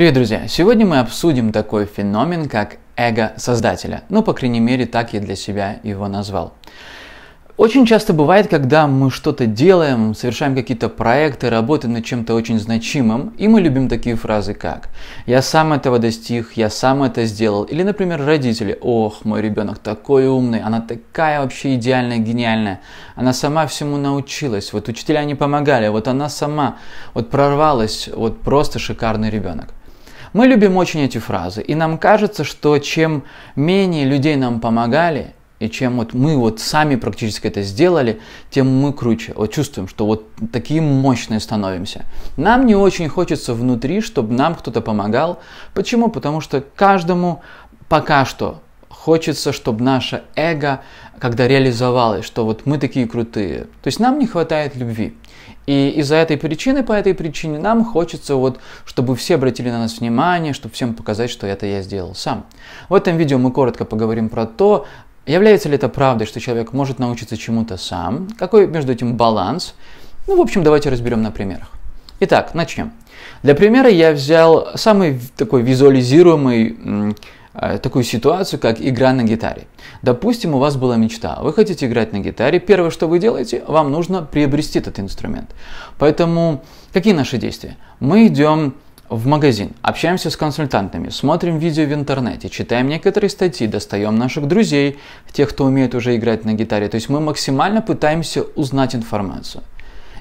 Привет, друзья! Сегодня мы обсудим такой феномен, как эго создателя. Ну, по крайней мере, так я для себя его назвал. Очень часто бывает, когда мы что-то делаем, совершаем какие-то проекты, работаем над чем-то очень значимым, и мы любим такие фразы как «я сам этого достиг», «я сам это сделал», или, например, родители «ох, мой ребенок такой умный, она такая вообще идеальная, гениальная, она сама всему научилась, вот учителя не помогали, вот она сама, вот прорвалась, вот просто шикарный ребенок». Мы любим очень эти фразы, и нам кажется, что чем менее людей нам помогали, и чем вот мы вот сами практически это сделали, тем мы круче. Вот чувствуем, что вот такие мощные становимся. Нам не очень хочется внутри, чтобы нам кто-то помогал. Почему? Потому что каждому пока что Хочется, чтобы наше эго, когда реализовалось, что вот мы такие крутые. То есть нам не хватает любви. И из-за этой причины, по этой причине, нам хочется, вот, чтобы все обратили на нас внимание, чтобы всем показать, что это я сделал сам. В этом видео мы коротко поговорим про то, является ли это правдой, что человек может научиться чему-то сам, какой между этим баланс. Ну, в общем, давайте разберем на примерах. Итак, начнем. Для примера я взял самый такой визуализируемый Э, такую ситуацию, как игра на гитаре. Допустим, у вас была мечта, вы хотите играть на гитаре, первое, что вы делаете, вам нужно приобрести этот инструмент. Поэтому какие наши действия? Мы идем в магазин, общаемся с консультантами, смотрим видео в интернете, читаем некоторые статьи, достаем наших друзей, тех, кто умеет уже играть на гитаре. То есть мы максимально пытаемся узнать информацию.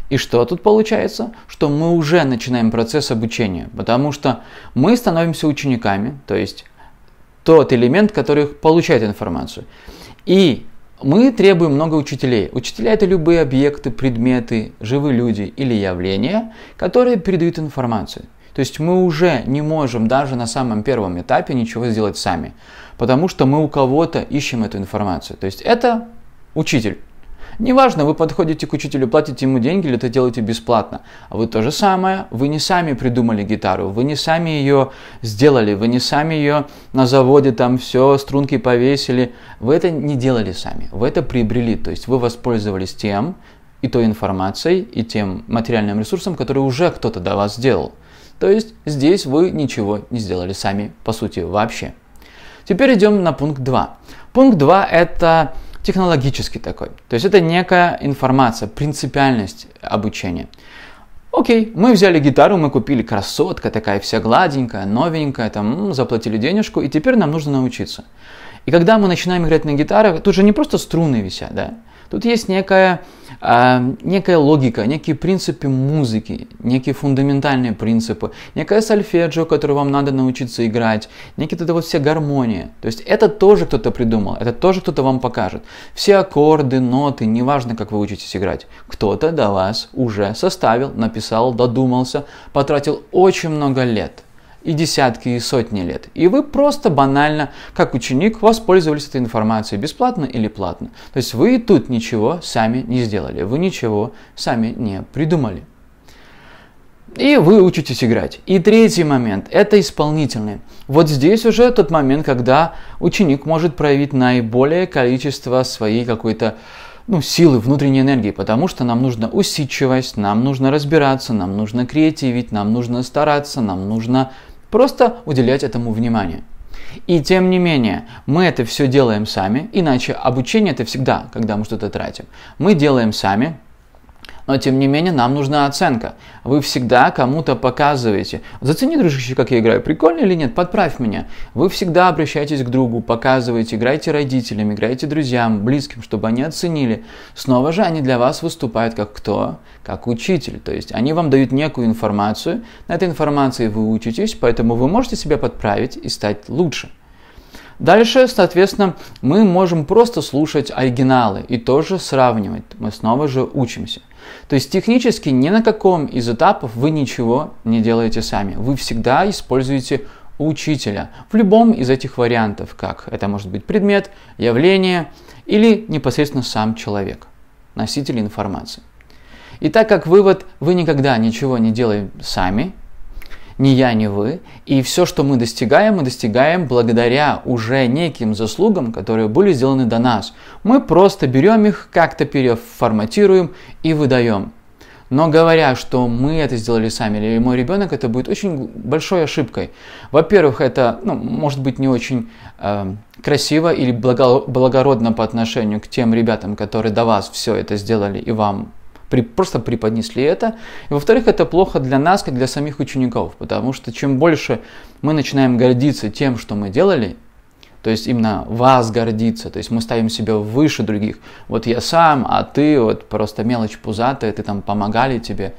И что тут получается? Что мы уже начинаем процесс обучения, потому что мы становимся учениками, то есть тот элемент, который получает информацию. И мы требуем много учителей. Учителя это любые объекты, предметы, живые люди или явления, которые передают информацию. То есть мы уже не можем даже на самом первом этапе ничего сделать сами, потому что мы у кого-то ищем эту информацию. То есть это учитель. Неважно, вы подходите к учителю, платите ему деньги или это делаете бесплатно. А вы то же самое, вы не сами придумали гитару, вы не сами ее сделали, вы не сами ее на заводе там все, струнки повесили. Вы это не делали сами, вы это приобрели, то есть вы воспользовались тем, и той информацией, и тем материальным ресурсом, который уже кто-то до вас сделал. То есть здесь вы ничего не сделали сами, по сути, вообще. Теперь идем на пункт 2. Пункт 2 – это технологический такой. То есть это некая информация, принципиальность обучения. Окей, мы взяли гитару, мы купили красотка, такая вся гладенькая, новенькая, там, заплатили денежку, и теперь нам нужно научиться. И когда мы начинаем играть на гитарах, тут же не просто струны висят, да? Тут есть некая, э, некая логика, некие принципы музыки, некие фундаментальные принципы, некая сольфеджио, которую вам надо научиться играть, некие вот вот все гармонии. То есть это тоже кто-то придумал, это тоже кто-то вам покажет. Все аккорды, ноты, неважно, как вы учитесь играть, кто-то до вас уже составил, написал написал, додумался, потратил очень много лет, и десятки, и сотни лет. И вы просто банально, как ученик, воспользовались этой информацией, бесплатно или платно. То есть вы и тут ничего сами не сделали, вы ничего сами не придумали. И вы учитесь играть. И третий момент – это исполнительный. Вот здесь уже тот момент, когда ученик может проявить наиболее количество своей какой-то ну, силы, внутренней энергии, потому что нам нужна усидчивость, нам нужно разбираться, нам нужно креативить, нам нужно стараться, нам нужно просто уделять этому внимание. И тем не менее, мы это все делаем сами, иначе обучение это всегда, когда мы что-то тратим. Мы делаем сами, но тем не менее нам нужна оценка. Вы всегда кому-то показываете. Зацени, дружище, как я играю, прикольно или нет, подправь меня. Вы всегда обращаетесь к другу, показываете, играйте родителям, играйте друзьям, близким, чтобы они оценили. Снова же они для вас выступают как кто? Как учитель. То есть они вам дают некую информацию, на этой информации вы учитесь, поэтому вы можете себя подправить и стать лучше. Дальше, соответственно, мы можем просто слушать оригиналы и тоже сравнивать. Мы снова же учимся. То есть технически ни на каком из этапов вы ничего не делаете сами. Вы всегда используете учителя в любом из этих вариантов, как это может быть предмет, явление или непосредственно сам человек, носитель информации. И так как вывод вы никогда ничего не делаете сами, ни я, ни вы. И все, что мы достигаем, мы достигаем благодаря уже неким заслугам, которые были сделаны до нас. Мы просто берем их, как-то переформатируем и выдаем. Но говоря, что мы это сделали сами или мой ребенок, это будет очень большой ошибкой. Во-первых, это ну, может быть не очень э, красиво или благо благородно по отношению к тем ребятам, которые до вас все это сделали и вам при, просто преподнесли это. И во-вторых, это плохо для нас, как для самих учеников, потому что чем больше мы начинаем гордиться тем, что мы делали, то есть именно вас гордиться, то есть мы ставим себя выше других. Вот я сам, а ты вот просто мелочь пузатая, ты там помогали тебе.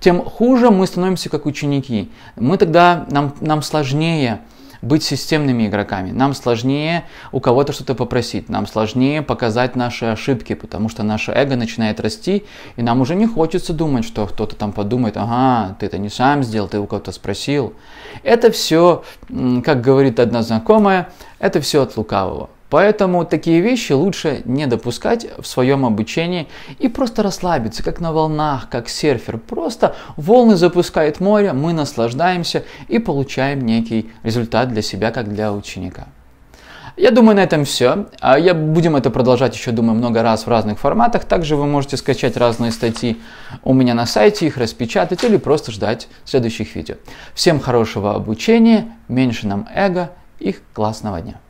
Тем хуже мы становимся как ученики. Мы тогда, нам, нам сложнее быть системными игроками. Нам сложнее у кого-то что-то попросить, нам сложнее показать наши ошибки, потому что наше эго начинает расти, и нам уже не хочется думать, что кто-то там подумает, ага, ты это не сам сделал, ты у кого-то спросил. Это все, как говорит одна знакомая, это все от лукавого. Поэтому такие вещи лучше не допускать в своем обучении и просто расслабиться, как на волнах, как серфер. Просто волны запускает море, мы наслаждаемся и получаем некий результат для себя, как для ученика. Я думаю, на этом все. А я будем это продолжать еще, думаю, много раз в разных форматах. Также вы можете скачать разные статьи у меня на сайте, их распечатать или просто ждать следующих видео. Всем хорошего обучения, меньше нам эго и классного дня.